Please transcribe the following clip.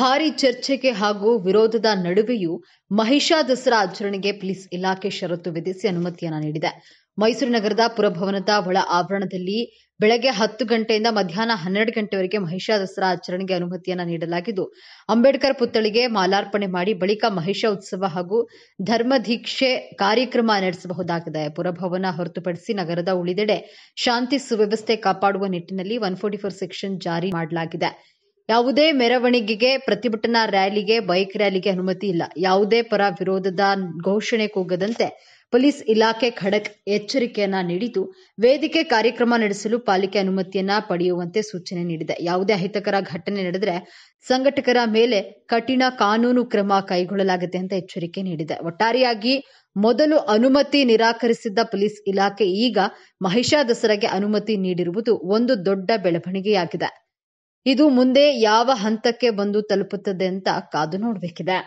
ಭಾರಿ ಚರ್ಚೆಗೆ ಹಾಗೂ ವಿರೋಧದ ನಡುವೆಯೂ ಮಹಿಷಾ ದಸರಾ ಆಚರಣೆಗೆ ಪೊಲೀಸ್ ಇಲಾಖೆ ಷರತ್ತು ವಿಧಿಸಿ ಅನುಮತಿಯನ್ನ ನೀಡಿದೆ ಮೈಸೂರು ನಗರದ ಪುರಭವನದ ಒಳ ಆವರಣದಲ್ಲಿ ಬೆಳಗ್ಗೆ ಹತ್ತು ಗಂಟೆಯಿಂದ ಮಧ್ಯಾಹ್ನ ಹನ್ನೆರಡು ಗಂಟೆವರೆಗೆ ಮಹಿಷಾ ದಸರಾ ಆಚರಣೆಗೆ ಅನುಮತಿಯನ್ನ ನೀಡಲಾಗಿದ್ದು ಅಂಬೇಡ್ಕರ್ ಪುತ್ಥಳಿಗೆ ಮಾಲಾರ್ಪಣೆ ಮಾಡಿ ಬಳಿಕ ಮಹಿಷಾ ಉತ್ಸವ ಹಾಗೂ ಧರ್ಮದೀಕ್ಷೆ ಕಾರ್ಯಕ್ರಮ ನಡೆಸಬಹುದಾಗಿದೆ ಪುರಭವನ ಹೊರತುಪಡಿಸಿ ನಗರದ ಉಳಿದೆಡೆ ಶಾಂತಿ ಸುವ್ಯವಸ್ಥೆ ಕಾಪಾಡುವ ನಿಟ್ಟಿನಲ್ಲಿ ಒನ್ ಫೋರ್ಟಿ ಫೋರ್ ಸೆಕ್ಷನ್ ಜಾರಿ ಮಾಡಲಾಗಿದೆ ಯಾವುದೇ ಮೆರವಣಿಗೆಗೆ ಪ್ರತಿಭಟನಾ ರ್ಯಾಲಿಗೆ ಬೈಕ್ ರ್ಯಾಲಿಗೆ ಅನುಮತಿ ಇಲ್ಲ ಯಾವುದೇ ಪರ ವಿರೋಧದ ಘೋಷಣೆ ಕೂಗದಂತೆ ಪೊಲೀಸ್ ಇಲಾಖೆ ಖಡಕ್ ಎಚ್ಚರಿಕೆಯನ್ನ ನೀಡಿದ್ದು ವೇದಿಕೆ ಕಾರ್ಯಕ್ರಮ ನಡೆಸಲು ಪಾಲಿಕೆ ಅನುಮತಿಯನ್ನ ಪಡೆಯುವಂತೆ ಸೂಚನೆ ನೀಡಿದೆ ಯಾವುದೇ ಅಹಿತಕರ ಘಟನೆ ನಡೆದರೆ ಸಂಘಟಕರ ಮೇಲೆ ಕಠಿಣ ಕಾನೂನು ಕ್ರಮ ಕೈಗೊಳ್ಳಲಾಗುತ್ತೆ ಅಂತ ಎಚ್ಚರಿಕೆ ನೀಡಿದೆ ಒಟ್ಟಾರೆಯಾಗಿ ಮೊದಲು ಅನುಮತಿ ನಿರಾಕರಿಸಿದ್ದ ಪೊಲೀಸ್ ಇಲಾಖೆ ಈಗ ಮಹಿಷಾ ದಸರಾಗೆ ಅನುಮತಿ ನೀಡಿರುವುದು ಒಂದು ದೊಡ್ಡ ಬೆಳವಣಿಗೆಯಾಗಿದೆ ಇದು ಮುಂದೆ ಯಾವ ಹಂತಕ್ಕೆ ಬಂದು ತಲುಪುತ್ತದೆ ಅಂತ ಕಾದು ನೋಡಬೇಕಿದೆ